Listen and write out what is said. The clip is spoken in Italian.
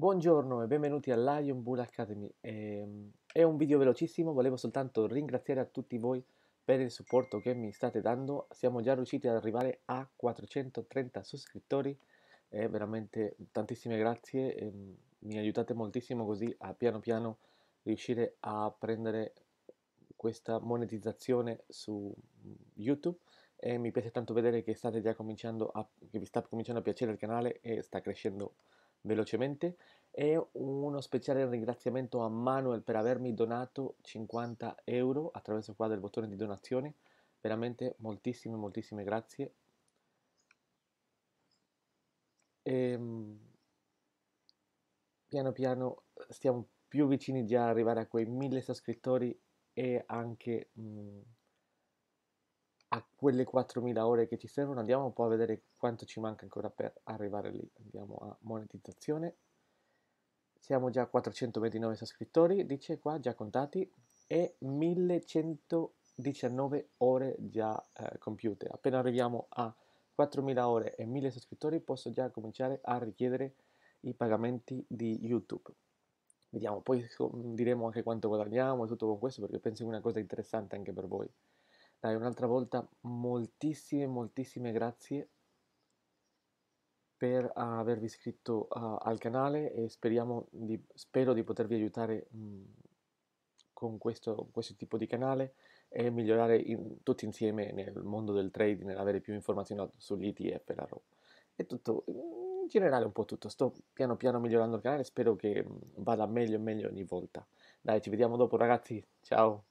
Buongiorno e benvenuti a Lion Bull Academy. Ehm, è un video velocissimo, volevo soltanto ringraziare a tutti voi per il supporto che mi state dando. Siamo già riusciti ad arrivare a 430 soscrittori eh, veramente tantissime grazie. Ehm, mi aiutate moltissimo così a piano piano riuscire a prendere questa monetizzazione su YouTube e mi piace tanto vedere che state già cominciando a, che vi sta cominciando a piacere il canale e sta crescendo molto velocemente e uno speciale ringraziamento a Manuel per avermi donato 50 euro attraverso qua del bottone di donazione. Veramente moltissime, moltissime grazie. E, ehm, piano piano stiamo più vicini già ad arrivare a quei mille sottoscrittori e anche... Mh, mhmm, quelle 4.000 ore che ci servono, andiamo un po' a vedere quanto ci manca ancora per arrivare lì. Andiamo a monetizzazione. Siamo già a 429 sottoscrittori, dice qua, già contati, e 1119 ore già eh, compiute. Appena arriviamo a 4.000 ore e 1.000 sottoscrittori posso già cominciare a richiedere i pagamenti di YouTube. Vediamo, poi diremo anche quanto guadagniamo e tutto con questo perché penso che è una cosa interessante anche per voi. Dai, un'altra volta moltissime, moltissime grazie per avervi iscritto uh, al canale e di, spero di potervi aiutare mh, con questo, questo, tipo di canale e migliorare in, tutti insieme nel mondo del trading, nell'avere più informazioni sugli ETF e la roba. E tutto, in generale un po' tutto, sto piano piano migliorando il canale, spero che vada meglio e meglio ogni volta. Dai, ci vediamo dopo ragazzi, ciao!